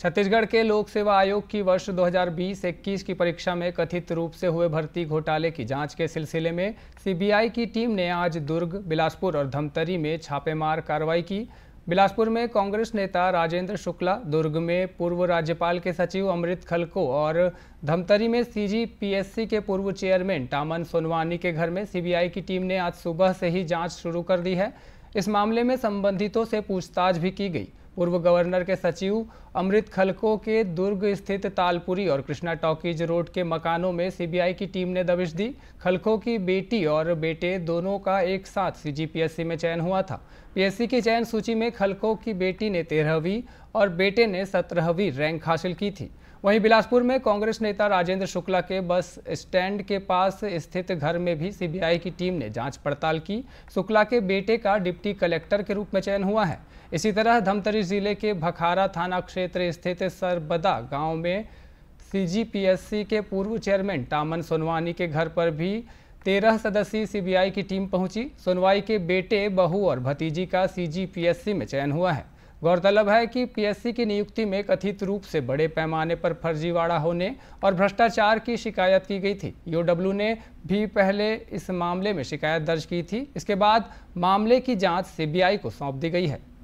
छत्तीसगढ़ के लोक सेवा आयोग की वर्ष 2020-21 की परीक्षा में कथित रूप से हुए भर्ती घोटाले की जांच के सिलसिले में सीबीआई की टीम ने आज दुर्ग बिलासपुर और धमतरी में छापेमार कार्रवाई की बिलासपुर में कांग्रेस नेता राजेंद्र शुक्ला दुर्ग में पूर्व राज्यपाल के सचिव अमृत खलको और धमतरी में सीजीपीएससी के पूर्व चेयरमैन टामन सोनवानी के घर में सीबीआई की टीम ने आज सुबह से ही जांच शुरू कर दी है इस मामले में संबंधितों से पूछताछ भी की गई पूर्व गवर्नर के सचिव अमृत खलको के दुर्ग स्थित तालपुरी और कृष्णा टॉकीज रोड के मकानों में सीबीआई की टीम ने दबिश दी खलको की बेटी और बेटे दोनों का एक साथ सीजीपीएससी में चयन हुआ था पीएससी की चयन सूची में खलको की बेटी ने तेरहवीं और बेटे ने सत्रहवीं रैंक हासिल की थी वहीं बिलासपुर में कांग्रेस नेता राजेंद्र शुक्ला के बस स्टैंड के पास स्थित घर में भी सीबीआई की टीम ने जांच पड़ताल की शुक्ला के बेटे का डिप्टी कलेक्टर के रूप में चयन हुआ है इसी तरह धमतरी जिले के भखारा थाना क्षेत्र स्थित सरबदा गांव में सीजीपीएससी के पूर्व चेयरमैन टामन सोनवानी के घर पर भी तेरह सदस्यीय सीबीआई की टीम पहुंची सोनवाई के बेटे बहू और भतीजी का सीजीपीएससी में चयन हुआ है गौरतलब है कि पीएससी की नियुक्ति में कथित रूप से बड़े पैमाने पर फर्जीवाड़ा होने और भ्रष्टाचार की शिकायत की गई थी ईओडब्ल्यू ने भी पहले इस मामले में शिकायत दर्ज की थी इसके बाद मामले की जांच सीबीआई को सौंप दी गई है